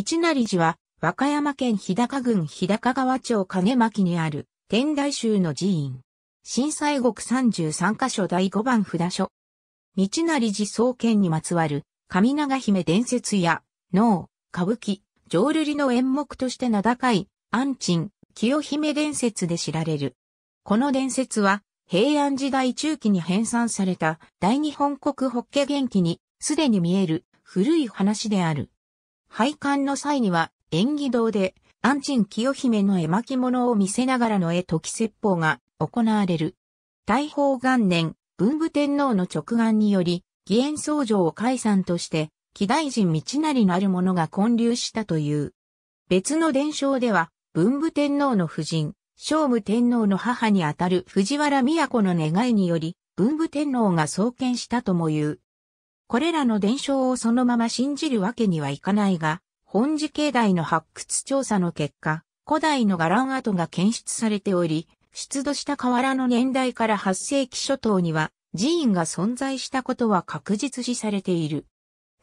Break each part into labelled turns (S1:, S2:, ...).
S1: 道成寺は、和歌山県日高郡日高川町影巻にある、天台宗の寺院。震災国33カ所第5番札所。道成寺創建にまつわる、神長姫伝説や、能、歌舞伎、浄瑠璃の演目として名高い、安鎮、清姫伝説で知られる。この伝説は、平安時代中期に編纂された大日本国北家元気に、すでに見える古い話である。拝観の際には、演技堂で、安珍清姫の絵巻物を見せながらの絵時説法が行われる。大宝元年、文武天皇の直眼により、義援僧正を解散として、紀大臣道成のある者が建立したという。別の伝承では、文武天皇の夫人、聖武天皇の母にあたる藤原都の願いにより、文武天皇が創建したとも言う。これらの伝承をそのまま信じるわけにはいかないが、本寺境内の発掘調査の結果、古代の伽藍跡が検出されており、出土した河原の年代から8世紀初頭には寺院が存在したことは確実視されている。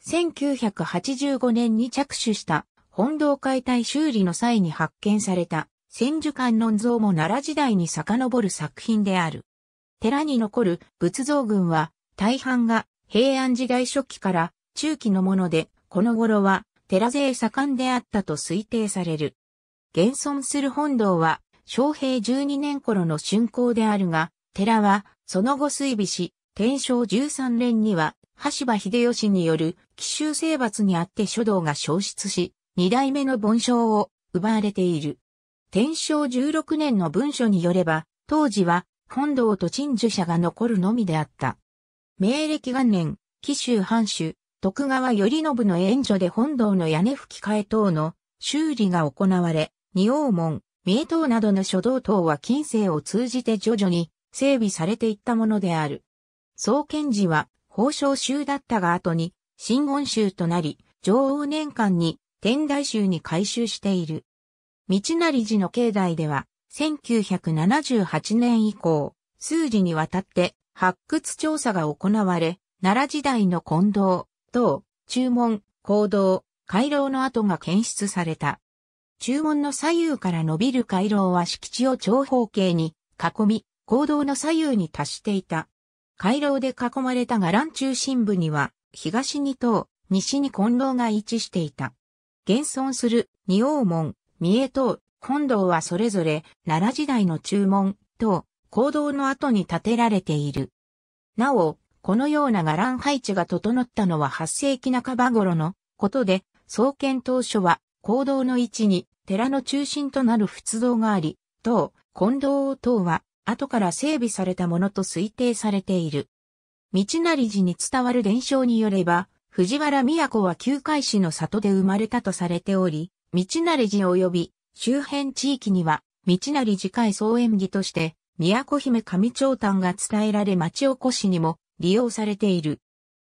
S1: 1985年に着手した本堂解体修理の際に発見された千手観音像も奈良時代に遡る作品である。寺に残る仏像群は大半が平安時代初期から中期のもので、この頃は寺勢盛んであったと推定される。現存する本堂は、昌平12年頃の竣工であるが、寺は、その後水尾し、天正13年には、橋場秀吉による奇襲征伐にあって書道が消失し、二代目の盆章を奪われている。天正16年の文書によれば、当時は本堂と陳守者が残るのみであった。明暦元年、紀州藩主、徳川頼信の援助で本堂の屋根吹き替え等の修理が行われ、二王門、名刀などの書道等は近世を通じて徐々に整備されていったものである。創建時は宝生宗だったが後に新言宗となり、上王年間に天台宗に改修している。道成寺の境内では1978年以降、数時にわたって発掘調査が行われ、奈良時代の近道、等、注文、行動、回廊の跡が検出された。注文の左右から伸びる回廊は敷地を長方形に囲み、行動の左右に達していた。回廊で囲まれた伽藍中心部には、東に塔、西に近道が位置していた。現存する二王門、三重塔、近道はそれぞれ奈良時代の注文、塔、行動の後に建てられている。なお、このような伽藍配置が整ったのは8世紀半ば頃のことで、創建当初は、行動の位置に寺の中心となる仏像があり、等、近堂等は、後から整備されたものと推定されている。道成寺に伝わる伝承によれば、藤原都は旧海市の里で生まれたとされており、道成寺及び周辺地域には、道成寺海総縁義として、宮古姫上長丹が伝えられ町おこしにも利用されている。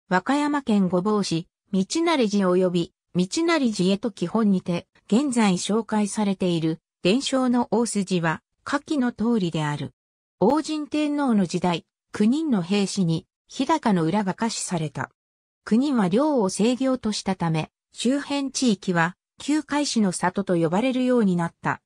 S1: 和歌山県御坊市、道成寺及び、道成寺へと基本にて、現在紹介されている、伝承の大筋は、下記の通りである。王神天皇の時代、9人の兵士に、日高の裏が可視された。国は領を制御としたため、周辺地域は、旧海市の里と呼ばれるようになった。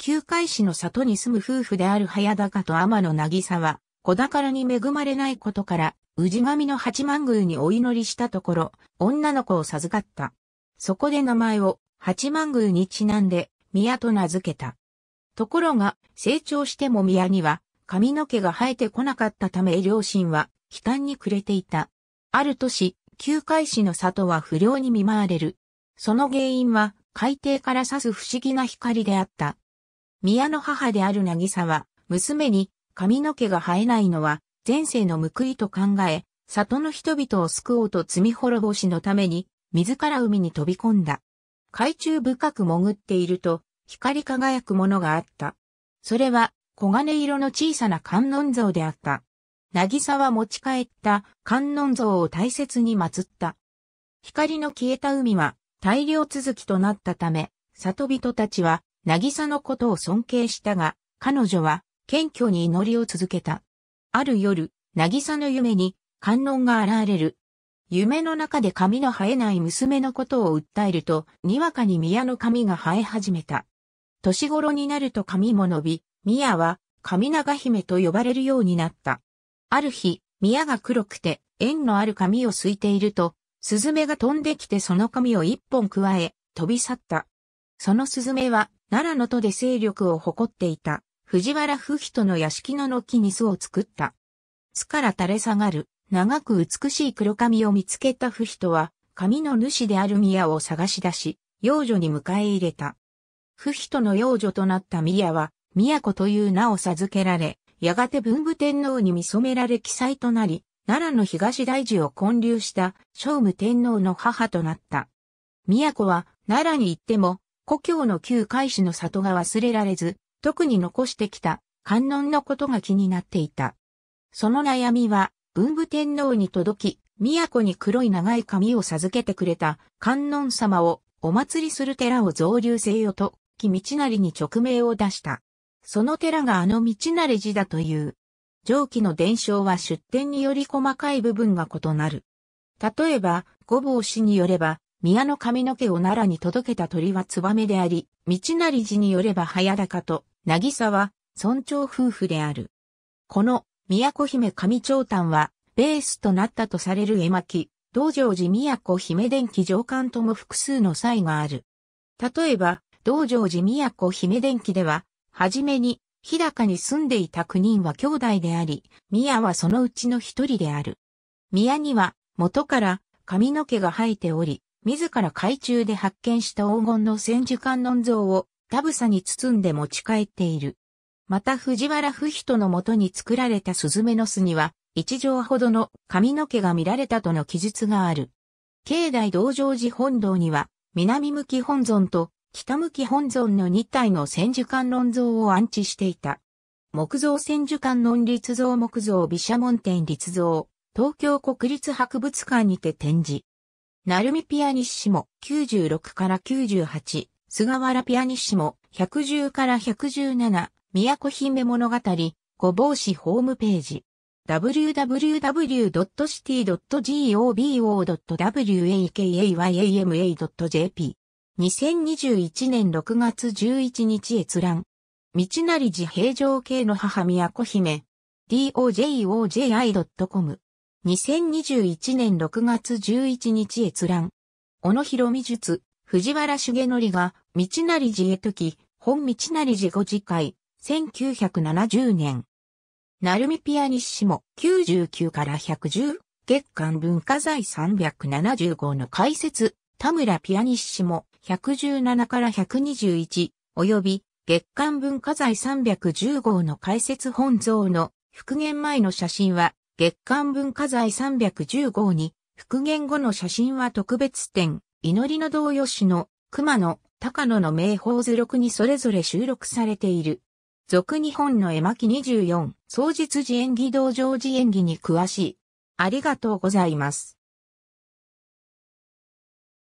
S1: 旧海市の里に住む夫婦である早高と天野渚は、子宝に恵まれないことから、宇治神の八幡宮にお祈りしたところ、女の子を授かった。そこで名前を八幡宮にちなんで、宮と名付けた。ところが、成長しても宮には、髪の毛が生えてこなかったため両親は、悲嘆に暮れていた。ある年、旧海市の里は不良に見舞われる。その原因は、海底から刺す不思議な光であった。宮の母である渚は、娘に髪の毛が生えないのは前世の報いと考え、里の人々を救おうと罪滅ぼしのために、自ら海に飛び込んだ。海中深く潜っていると、光り輝くものがあった。それは、黄金色の小さな観音像であった。渚は持ち帰った観音像を大切に祀った。光の消えた海は大量続きとなったため、里人たちは渚のことを尊敬したが、彼女は謙虚に祈りを続けた。ある夜、渚の夢に観音が現れる。夢の中で髪の生えない娘のことを訴えると、にわかに宮の髪が生え始めた。年頃になると髪も伸び、宮は髪長姫と呼ばれるようになった。ある日、宮が黒くて縁のある髪をすいていると、スズメが飛んできてその髪を一本加え、飛び去った。そのスズメは奈良の都で勢力を誇っていた藤原不人の屋敷の軒に巣を作った。巣から垂れ下がる長く美しい黒髪を見つけた不人は、髪の主である宮を探し出し、幼女に迎え入れた。不人の幼女となった宮は、宮子という名を授けられ、やがて文武天皇に見染められ記載となり、奈良の東大寺を建立した聖武天皇の母となった。宮子は奈良に行っても故郷の旧海市の里が忘れられず、特に残してきた観音のことが気になっていた。その悩みは、文武天皇に届き、都に黒い長い髪を授けてくれた観音様をお祭りする寺を増流せよと、木道成に直命を出した。その寺があの道成寺だという。上記の伝承は出典により細かい部分が異なる。例えば、五房氏によれば、宮の髪の毛を奈良に届けた鳥はツバメであり、道成寺によれば早高と、渚は、村長夫婦である。この、都姫上長丹は、ベースとなったとされる絵巻、道成寺都姫伝記上巻とも複数の際がある。例えば、道成寺都姫伝記では、はじめに、日高に住んでいた9人は兄弟であり、宮はそのうちの一人である。宮には、元から髪の毛が生えており、自ら海中で発見した黄金の千手観音像をダブに包んで持ち帰っている。また藤原不人のもとに作られたスズメの巣には、一畳ほどの髪の毛が見られたとの記述がある。境内道成寺本堂には、南向き本尊と北向き本尊の2体の千手観音像を安置していた。木造千手観音立像木造毘沙門天立像、東京国立博物館にて展示。るみピアニッシモ96から98、菅原ピアニッシモ110から117、古姫物語、ごぼうしホームページ。www.city.gobo.wakayama.jp 2021年6月11日閲覧。道なり自閉状系の母古姫。dojoj.i.com 2021年6月11日閲覧。小野博美術、藤原重則が、道成寺へ時、本道成寺ご次回、1970年。なるみピアニッシモ、99から110、月間文化財3 7 5の解説、田村ピアニッシモ、117から121、及び、月間文化財310号の解説本像の復元前の写真は、月刊文化財310号に、復元後の写真は特別展、祈りの道よ種の、熊野、高野の名宝図録にそれぞれ収録されている。俗日本の絵巻24、創日寺演技道場寺演技に詳しい。ありがとうございます。